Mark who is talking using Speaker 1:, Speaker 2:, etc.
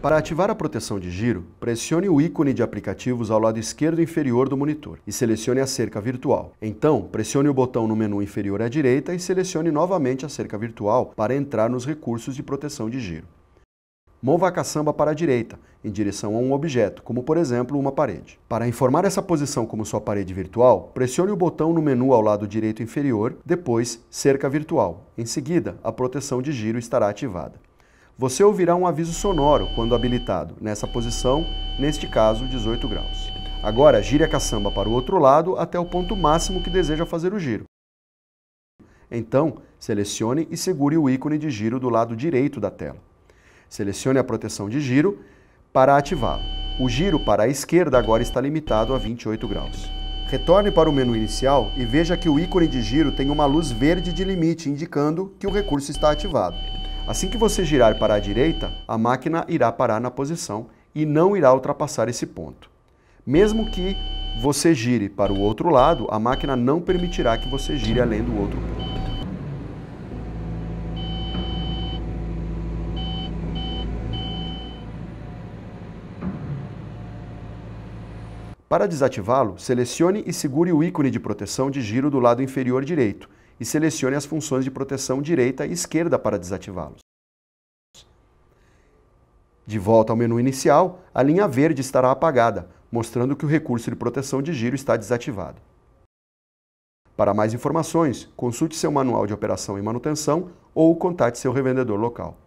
Speaker 1: Para ativar a proteção de giro, pressione o ícone de aplicativos ao lado esquerdo inferior do monitor e selecione a cerca virtual. Então, pressione o botão no menu inferior à direita e selecione novamente a cerca virtual para entrar nos recursos de proteção de giro. Mova a caçamba para a direita, em direção a um objeto, como por exemplo uma parede. Para informar essa posição como sua parede virtual, pressione o botão no menu ao lado direito inferior, depois Cerca Virtual. Em seguida, a proteção de giro estará ativada. Você ouvirá um aviso sonoro quando habilitado, nessa posição, neste caso 18 graus. Agora gire a caçamba para o outro lado até o ponto máximo que deseja fazer o giro. Então, selecione e segure o ícone de giro do lado direito da tela. Selecione a proteção de giro para ativá-lo. O giro para a esquerda agora está limitado a 28 graus. Retorne para o menu inicial e veja que o ícone de giro tem uma luz verde de limite indicando que o recurso está ativado. Assim que você girar para a direita, a máquina irá parar na posição e não irá ultrapassar esse ponto. Mesmo que você gire para o outro lado, a máquina não permitirá que você gire além do outro ponto. Para desativá-lo, selecione e segure o ícone de proteção de giro do lado inferior direito e selecione as funções de proteção direita e esquerda para desativá-los. De volta ao menu inicial, a linha verde estará apagada, mostrando que o recurso de proteção de giro está desativado. Para mais informações, consulte seu manual de operação e manutenção ou contate seu revendedor local.